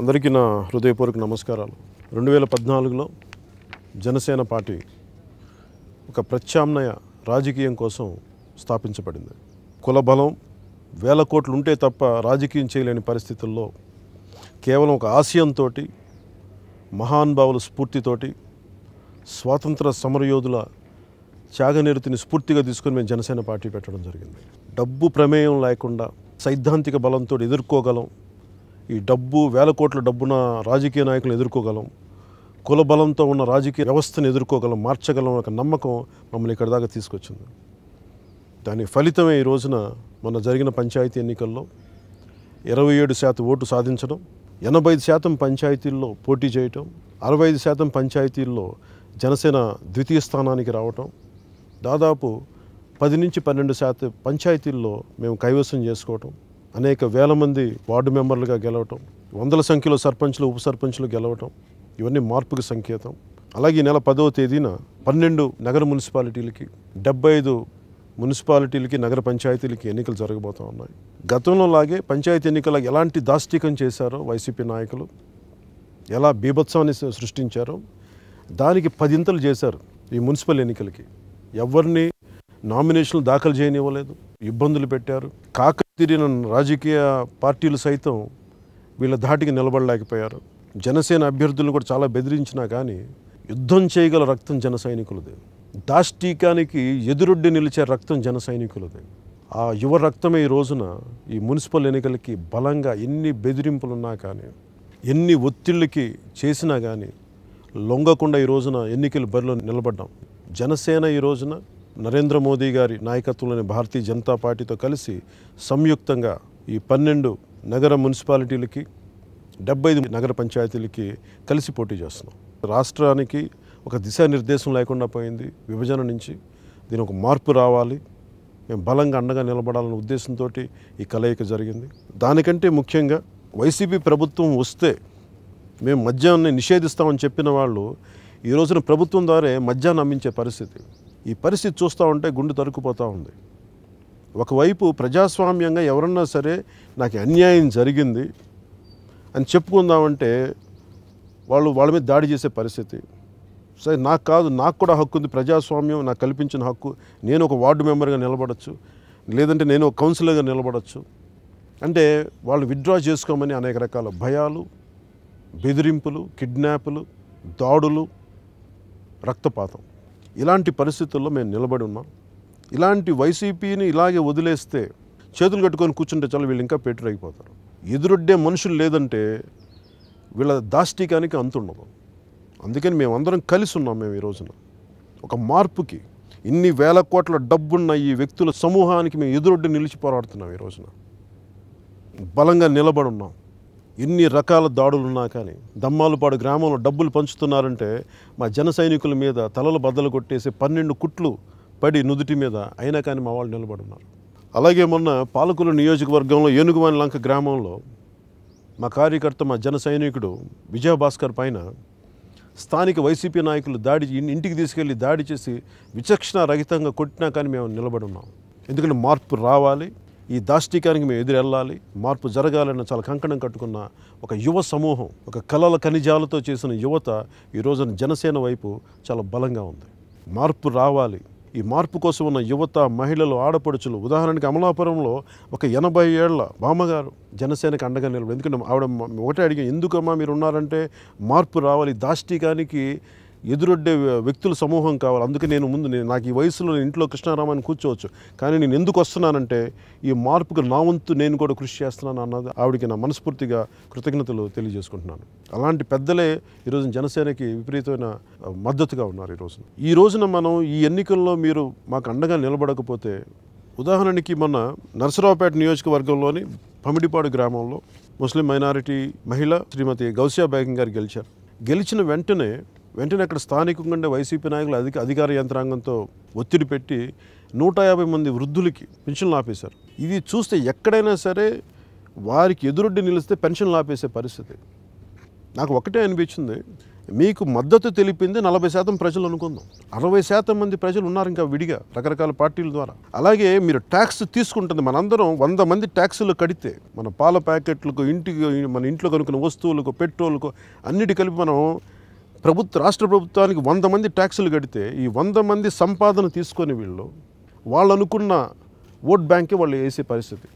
అందరికీ నా హృదయపూర్వక నమస్కారాలు రెండు వేల పద్నాలుగులో జనసేన పార్టీ ఒక ప్రత్యామ్నాయ రాజకీయం కోసం స్థాపించబడింది కుల బలం వేల కోట్లు ఉంటే తప్ప రాజకీయం చేయలేని పరిస్థితుల్లో కేవలం ఒక ఆశయంతో మహానుభావుల స్ఫూర్తితోటి స్వాతంత్ర సమరయోధుల త్యాగనిరుతిని స్ఫూర్తిగా తీసుకుని మేము జనసేన పార్టీ పెట్టడం జరిగింది డబ్బు ప్రమేయం లేకుండా సైద్ధాంతిక బలంతో ఎదుర్కోగలం ఈ డబ్బు వేల కోట్ల డబ్బున రాజకీయ నాయకులను ఎదుర్కోగలం కులబలంతో ఉన్న రాజకీయ వ్యవస్థను ఎదుర్కోగలం మార్చగలం ఒక నమ్మకం మమ్మల్ని ఇక్కడ దాకా తీసుకొచ్చింది దాని ఫలితమే ఈ రోజున మన జరిగిన పంచాయతీ ఎన్నికల్లో ఇరవై ఏడు శాతం ఓటు సాధించడం ఎనభై ఐదు శాతం పంచాయతీల్లో పోటీ చేయటం అరవై ఐదు శాతం పంచాయతీల్లో జనసేన ద్వితీయ స్థానానికి రావటం దాదాపు పది నుంచి పన్నెండు శాతం పంచాయతీల్లో మేము కైవసం చేసుకోవటం అనేక వేల మంది వార్డు మెంబర్లుగా గెలవటం వందల సంఖ్యలో సర్పంచ్లు ఉప సర్పంచ్లు గెలవటం ఇవన్నీ మార్పుకి సంకేతం అలాగే ఈ నెల పదవ తేదీన పన్నెండు నగర మున్సిపాలిటీలకి డెబ్బై ఐదు మున్సిపాలిటీలకి నగర పంచాయతీలకి ఎన్నికలు జరగబోతూ ఉన్నాయి గతంలో లాగే పంచాయతీ ఎన్నికల ఎలాంటి దాష్టికం చేశారో వైసీపీ నాయకులు ఎలా బీభత్సాన్ని సృష్టించారో దానికి పదింతలు చేశారు ఈ మున్సిపల్ ఎన్నికలకి ఎవరిని నామినేషన్లు దాఖలు చేయనివ్వలేదు ఇబ్బందులు పెట్టారు కాకతీరిన రాజకీయ పార్టీలు సైతం వీళ్ళ ధాటికి నిలబడలేకపోయారు జనసేన అభ్యర్థులను కూడా చాలా బెదిరించినా కానీ యుద్ధం చేయగల రక్తం జన సైనికులదే దాష్టీకానికి ఎదురొడ్డి నిలిచే రక్తం జన సైనికులదే ఆ యువ రక్తమే ఈ రోజున ఈ మున్సిపల్ ఎన్నికలకి బలంగా ఎన్ని బెదిరింపులున్నా కానీ ఎన్ని ఒత్తిళ్ళకి చేసినా కానీ లొంగకుండా ఈ రోజున ఎన్నికల బరిలో నిలబడ్డాం జనసేన ఈ రోజున నరేంద్ర మోదీ గారి నాయకత్వంలోని భారతీయ జనతా పార్టీతో కలిసి సంయుక్తంగా ఈ పన్నెండు నగర మున్సిపాలిటీలకి డెబ్బై ఐదు నగర పంచాయతీలకి కలిసి పోటీ చేస్తున్నాం రాష్ట్రానికి ఒక దిశానిర్దేశం లేకుండా పోయింది విభజన నుంచి దీని ఒక మార్పు రావాలి మేము బలంగా అండగా నిలబడాలనే ఉద్దేశంతో ఈ కలయిక జరిగింది దానికంటే ముఖ్యంగా వైసీపీ ప్రభుత్వం వస్తే మేము మద్యాన్ని నిషేధిస్తామని చెప్పిన వాళ్ళు ఈ రోజున ప్రభుత్వం ద్వారా మద్యాన్ని అమ్మించే పరిస్థితి ఈ పరిస్థితి చూస్తూ ఉంటే గుండె తరుక్కుపోతూ ఉంది ఒకవైపు ప్రజాస్వామ్యంగా ఎవరన్నా సరే నాకు అన్యాయం జరిగింది అని చెప్పుకుందామంటే వాళ్ళు వాళ్ళ మీద దాడి చేసే పరిస్థితి సరే నాకు కాదు నాకు కూడా హక్కు ఉంది ప్రజాస్వామ్యం నాకు కల్పించిన హక్కు నేను ఒక వార్డు మెంబర్గా నిలబడచ్చు లేదంటే నేను ఒక కౌన్సిలర్గా నిలబడచ్చు అంటే వాళ్ళు విత్డ్రా చేసుకోమని అనేక రకాల భయాలు బెదిరింపులు కిడ్నాపులు దాడులు రక్తపాతం ఇలాంటి పరిస్థితుల్లో మేము నిలబడి ఉన్నాం ఇలాంటి వైసీపీని ఇలాగే వదిలేస్తే చేతులు కట్టుకొని కూర్చుంటే చాలా వీళ్ళు ఇంకా అయిపోతారు ఎదురొడ్డే మనుషులు లేదంటే వీళ్ళ దాష్టికానికి అంతుండదు అందుకని మేమందరం కలిసి ఉన్నాం మేము ఈ రోజున ఒక మార్పుకి ఇన్ని వేల కోట్ల డబ్బున్న ఈ వ్యక్తుల సమూహానికి మేము ఎదురొడ్డి నిలిచి పోరాడుతున్నాం ఈ రోజున బలంగా నిలబడున్నాం ఎన్ని రకాల దాడులున్నా కానీ దమ్మాలపాడు గ్రామంలో డబ్బులు పంచుతున్నారంటే మా జన సైనికుల మీద తలలు బద్దలు కొట్టేసి పన్నెండు కుట్లు పడి నుదుటి మీద అయినా కానీ మా వాళ్ళు నిలబడున్నారు అలాగే మొన్న పాలకుల నియోజకవర్గంలో ఏనుగువాని లంక గ్రామంలో మా కార్యకర్త మా జన సైనికుడు విజయభాస్కర్ పైన స్థానిక వైసీపీ నాయకులు దాడి ఇంటికి తీసుకెళ్ళి దాడి చేసి విచక్షణ రహితంగా కొట్టినా కానీ మేము నిలబడి ఉన్నాం ఎందుకంటే మార్పు రావాలి ఈ దాష్టీకానికి మేము ఎదురెళ్ళాలి మార్పు జరగాలన్న చాలా కంకణం కట్టుకున్న ఒక యువ సమూహం ఒక కళల ఖనిజాలతో చేసిన యువత ఈ రోజున జనసేన వైపు చాలా బలంగా ఉంది మార్పు రావాలి ఈ మార్పు కోసం ఉన్న యువత మహిళలు ఆడపడుచులు ఉదాహరణకి అమలాపురంలో ఒక ఎనభై ఏళ్ల బామ్మగారు జనసేనకు అండగా నిలబడి ఎందుకంటే ఆవిడ ఒకటే అడిగి ఎందుకమ్మా మీరు ఉన్నారంటే మార్పు రావాలి దాష్టీకానికి ఎదురొడ్డే వ్యక్తుల సమూహం కావాలి అందుకే నేను ముందు నేను నాకు ఈ వయసులో నేను ఇంట్లో కృష్ణారామాన్ని కూర్చోవచ్చు కానీ నేను ఎందుకు వస్తున్నానంటే ఈ మార్పుకు నా వంతు నేను కూడా కృషి చేస్తున్నాను అన్నది ఆవిడకి నా మనస్ఫూర్తిగా కృతజ్ఞతలు తెలియజేసుకుంటున్నాను అలాంటి పెద్దలే ఈరోజు జనసేనకి విపరీతమైన మద్దతుగా ఉన్నారు ఈరోజు ఈ రోజున మనం ఈ ఎన్నికల్లో మీరు మాకు అండగా నిలబడకపోతే ఉదాహరణకి మొన్న నరసరావుపేట నియోజకవర్గంలోని పమిడిపాడు గ్రామంలో ముస్లిం మైనారిటీ మహిళ శ్రీమతి గౌసియా బేగం గారు గెలిచారు గెలిచిన వెంటనే వెంటనే అక్కడ స్థానికంగా ఉండే వైసీపీ నాయకులు అధిక అధికార యంత్రాంగంతో ఒత్తిడి పెట్టి నూట యాభై మంది వృద్ధులకి పెన్షన్లు ఆపేశారు ఇది చూస్తే ఎక్కడైనా సరే వారికి ఎదురొడ్డి నిలిస్తే పెన్షన్లు ఆపేసే పరిస్థితి నాకు ఒకటే అనిపించింది మీకు మద్దతు తెలిపింది నలభై శాతం ప్రజలు అనుకుందాం అరవై శాతం మంది ప్రజలు ఉన్నారు ఇంకా విడిగా రకరకాల పార్టీల ద్వారా అలాగే మీరు ట్యాక్స్ తీసుకుంటుంది మనందరం వంద మంది ట్యాక్సులు కడితే మన పాల ప్యాకెట్లకు ఇంటికి మన ఇంట్లో కనుక్కున్న వస్తువులకు పెట్రోల్కు అన్నిటి కలిపి మనం ప్రభుత్వ రాష్ట్ర ప్రభుత్వానికి వంద మంది ట్యాక్సులు కడితే ఈ వంద మంది సంపాదన తీసుకొని వీళ్ళు వాళ్ళు అనుకున్న ఓట్ బ్యాంకే వాళ్ళు వేసే పరిస్థితి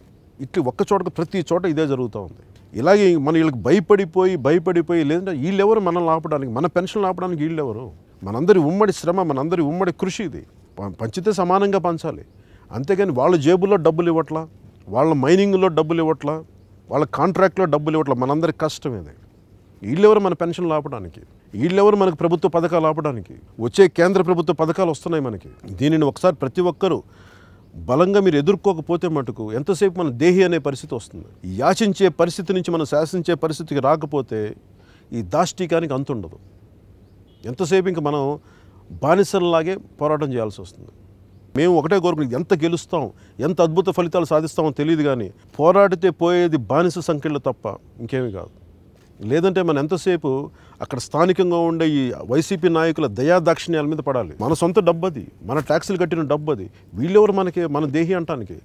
ఇట్లా ఒక్క చోట ప్రతి చోట ఇదే జరుగుతూ ఉంది ఇలాగే మన వీళ్ళకి భయపడిపోయి భయపడిపోయి లేదంటే వీళ్ళెవరు మనల్ని ఆపడానికి మన పెన్షన్లు ఆపడానికి వీళ్ళెవరు మనందరి ఉమ్మడి శ్రమ మనందరి ఉమ్మడి కృషి ఇది పంచితే సమానంగా పంచాలి అంతేగాని వాళ్ళ జేబుల్లో డబ్బులు ఇవ్వట్లా వాళ్ళ మైనింగ్లో డబ్బులు ఇవ్వట్లా వాళ్ళ కాంట్రాక్ట్లో డబ్బులు ఇవ్వట్లా మనందరి కష్టం ఇది వీళ్ళెవరు మన పెన్షన్లు ఆపడానికి వీళ్ళెవరు మనకు ప్రభుత్వ పథకాలు ఆపడానికి వచ్చే కేంద్ర ప్రభుత్వ పథకాలు వస్తున్నాయి మనకి దీనిని ఒకసారి ప్రతి ఒక్కరూ బలంగా మీరు ఎదుర్కోకపోతే మటుకు ఎంతసేపు మన దేహి అనే పరిస్థితి వస్తుంది యాచించే పరిస్థితి నుంచి మనం శాసించే పరిస్థితికి రాకపోతే ఈ దాష్టీకానికి అంతుండదు ఎంతసేపు ఇంక మనం బానిసల్లాగే పోరాటం చేయాల్సి వస్తుంది మేము ఒకటే కోరుకుని ఎంత గెలుస్తాం ఎంత అద్భుత ఫలితాలు సాధిస్తామో తెలియదు కానీ పోరాడితే పోయేది బానిస సంఖ్యలు తప్ప ఇంకేమీ కాదు లేదంటే మనం ఎంతసేపు అక్కడ స్థానికంగా ఉండే ఈ వైసీపీ నాయకుల దయా దాక్షిణ్యాల మీద పడాలి మన సొంత డబ్బు అది మన ట్యాక్సులు కట్టిన డబ్బు అది వీళ్ళెవరు మనకి మన దేహి అంటానికి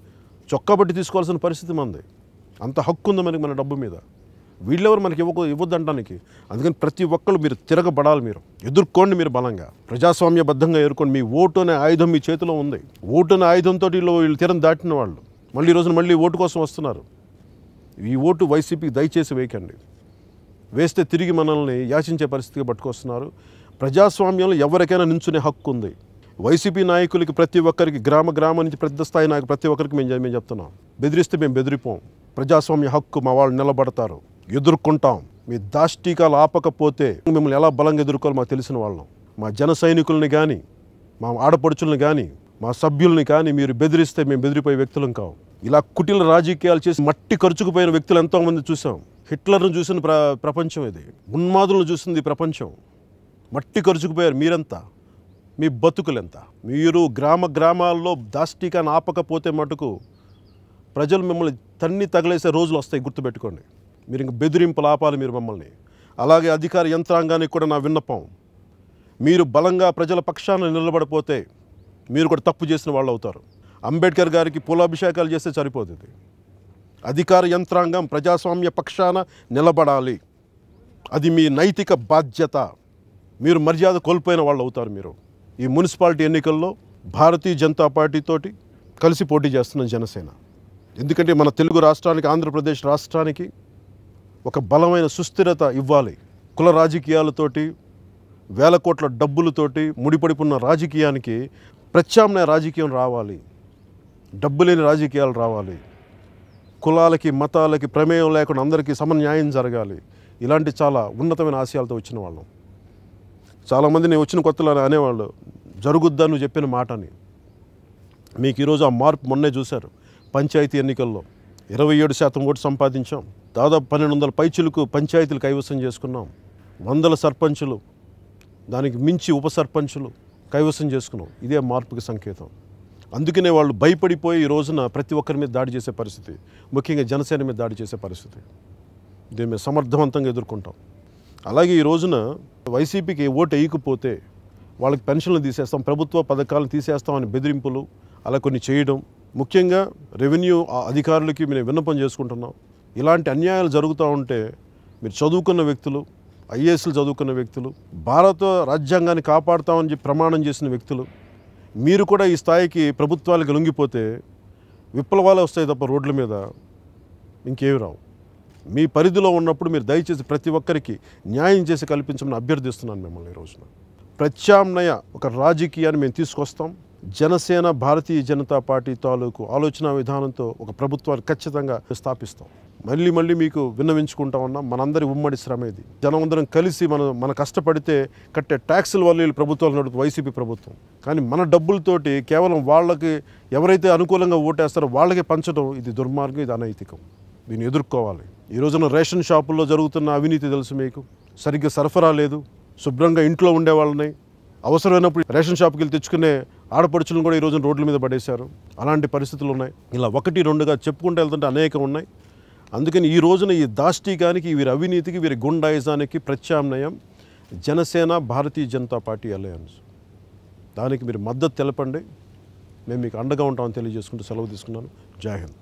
చొక్కబట్టి తీసుకోవాల్సిన పరిస్థితి మంది అంత హక్కు ఉంది మనకి మన డబ్బు మీద వీళ్ళెవరు మనకి ఇవ్వక ఇవ్వద్దు అంటానికి అందుకని ప్రతి ఒక్కరు మీరు తిరగబడాలి మీరు ఎదుర్కోండి మీరు బలంగా ప్రజాస్వామ్యబద్ధంగా ఎదుర్కోండి మీ ఓటు అనే ఆయుధం మీ చేతిలో ఉంది ఓటు అనే ఆయుధంతో వీళ్ళు వీళ్ళు తీరం దాటిన వాళ్ళు మళ్ళీ ఈరోజు మళ్ళీ ఓటు కోసం వస్తున్నారు ఈ ఓటు వైసీపీకి దయచేసి వేయకండి వేస్తే తిరిగి మనల్ని యాచించే పరిస్థితికి పట్టుకొస్తున్నారు ప్రజాస్వామ్యంలో ఎవరికైనా నించునే హక్కు ఉంది వైసీపీ నాయకులకి ప్రతి ఒక్కరికి గ్రామ గ్రామం నుంచి పెద్ద స్థాయి నాయకు ప్రతి ఒక్కరికి మేము మేము చెప్తున్నాం బెదిరిస్తే మేము బెదిరిపోం ప్రజాస్వామ్య హక్కు మా వాళ్ళు నిలబడతారు ఎదుర్కొంటాం మీ దాష్టీకాలు ఆపకపోతే మిమ్మల్ని ఎలా బలంగా ఎదుర్కోవాలి మాకు తెలిసిన వాళ్ళం మా జన సైనికుల్ని కానీ మా ఆడపడుచుల్ని కానీ మా సభ్యుల్ని కానీ మీరు బెదిరిస్తే మేము బెదిరిపోయే వ్యక్తులం కావు ఇలా కుటిల రాజకీయాలు చేసి మట్టి ఖర్చుకుపోయిన వ్యక్తులు ఎంతోమంది చూసాం హిట్లర్ను చూసిన ప్ర ప్రపంచం ఇది ఉన్మాదులను చూసింది ప్రపంచం మట్టి ఖర్చుకుపోయారు మీరంతా మీ ఎంత మీరు గ్రామ గ్రామాల్లో దాష్టికాన్ని ఆపకపోతే మటుకు ప్రజలు మిమ్మల్ని తన్ని తగిలేసే రోజులు వస్తాయి గుర్తుపెట్టుకోండి మీరు ఇంక బెదిరింపులు ఆపాలి మీరు మమ్మల్ని అలాగే అధికార యంత్రాంగానికి కూడా నా విన్నపం మీరు బలంగా ప్రజల పక్షాన నిలబడిపోతే మీరు కూడా తప్పు చేసిన వాళ్ళు అవుతారు అంబేద్కర్ గారికి పూలాభిషేకాలు చేస్తే సరిపోతుంది అధికార యంత్రాంగం ప్రజాస్వామ్య పక్షాన నిలబడాలి అది మీ నైతిక బాధ్యత మీరు మర్యాద కోల్పోయిన వాళ్ళు అవుతారు మీరు ఈ మున్సిపాలిటీ ఎన్నికల్లో భారతీయ జనతా పార్టీతోటి కలిసి పోటీ చేస్తున్న జనసేన ఎందుకంటే మన తెలుగు రాష్ట్రానికి ఆంధ్రప్రదేశ్ రాష్ట్రానికి ఒక బలమైన సుస్థిరత ఇవ్వాలి కుల రాజకీయాలతోటి వేల కోట్ల డబ్బులతోటి ముడిపడిపున్న రాజకీయానికి ప్రత్యామ్నాయ రాజకీయం రావాలి డబ్బు లేని రాజకీయాలు రావాలి కులాలకి మతాలకి ప్రమేయం లేకుండా అందరికీ సమన్యాయం జరగాలి ఇలాంటి చాలా ఉన్నతమైన ఆశయాలతో వచ్చిన వాళ్ళం చాలామంది నేను వచ్చిన కొత్తలో అనేవాళ్ళు జరుగుద్దా నువ్వు చెప్పిన మాటని మీకు ఈరోజు ఆ మార్పు మొన్నే చూశారు పంచాయతీ ఎన్నికల్లో ఇరవై ఏడు శాతం ఓటు సంపాదించాం దాదాపు పన్నెండు వందల పైచులకు పంచాయతీలు కైవసం చేసుకున్నాం వందల సర్పంచులు దానికి మించి ఉప సర్పంచులు కైవసం చేసుకున్నాం ఇదే మార్పుకి సంకేతం అందుకనే వాళ్ళు భయపడిపోయి ఈ రోజున ప్రతి ఒక్కరి మీద దాడి చేసే పరిస్థితి ముఖ్యంగా జనసేన మీద దాడి చేసే పరిస్థితి దీన్ని మేము సమర్థవంతంగా ఎదుర్కొంటాం అలాగే ఈ రోజున వైసీపీకి ఓటు వేయకపోతే వాళ్ళకి పెన్షన్లు తీసేస్తాం ప్రభుత్వ పథకాలను తీసేస్తామని బెదిరింపులు అలా కొన్ని చేయడం ముఖ్యంగా రెవెన్యూ అధికారులకి మేము విన్నపం చేసుకుంటున్నాం ఇలాంటి అన్యాయాలు జరుగుతూ ఉంటే మీరు చదువుకున్న వ్యక్తులు ఐఏఎస్లు చదువుకున్న వ్యక్తులు భారత రాజ్యాంగాన్ని కాపాడుతామని చెప్పి ప్రమాణం చేసిన వ్యక్తులు మీరు కూడా ఈ స్థాయికి ప్రభుత్వాలకు లొంగిపోతే విప్లవాలు వస్తాయి తప్ప రోడ్ల మీద ఇంకేమి రావు మీ పరిధిలో ఉన్నప్పుడు మీరు దయచేసి ప్రతి ఒక్కరికి న్యాయం చేసి కల్పించమని అభ్యర్థిస్తున్నాను మిమ్మల్ని ఈ రోజున ప్రత్యామ్నాయ ఒక రాజకీయాన్ని మేము తీసుకొస్తాం జనసేన భారతీయ జనతా పార్టీ తాలూకు ఆలోచన విధానంతో ఒక ప్రభుత్వాన్ని ఖచ్చితంగా స్థాపిస్తాం మళ్ళీ మళ్ళీ మీకు విన్నవించుకుంటా ఉన్నాం మనందరి ఉమ్మడి శ్రమ ఇది అందరం కలిసి మనం మన కష్టపడితే కట్టే ట్యాక్సుల వల్ల వీళ్ళు ప్రభుత్వాలు నడుపు వైసీపీ ప్రభుత్వం కానీ మన డబ్బులతోటి కేవలం వాళ్ళకి ఎవరైతే అనుకూలంగా ఓటేస్తారో వాళ్ళకి పంచడం ఇది దుర్మార్గం ఇది అనైతికం దీన్ని ఎదుర్కోవాలి ఈ రోజున రేషన్ షాపుల్లో జరుగుతున్న అవినీతి తెలుసు మీకు సరిగ్గా సరఫరా లేదు శుభ్రంగా ఇంట్లో ఉండేవాళ్ళని అవసరమైనప్పుడు రేషన్ షాప్కి వెళ్ళి తెచ్చుకునే ఆడపడుచులను కూడా ఈరోజు రోడ్ల మీద పడేశారు అలాంటి పరిస్థితులు ఉన్నాయి ఇలా ఒకటి రెండుగా చెప్పుకుంటూ వెళ్తుంటే అనేకం ఉన్నాయి అందుకని ఈ రోజున ఈ దాష్టీకానికి వీరి అవినీతికి వీరి గుండాయిజానికి ప్రత్యామ్నాయం జనసేన భారతీయ జనతా పార్టీ అలయన్స్ దానికి మీరు మద్దతు తెలపండి మేము మీకు అండగా ఉంటామని తెలియజేసుకుంటూ సెలవు తీసుకున్నాను జై హింద్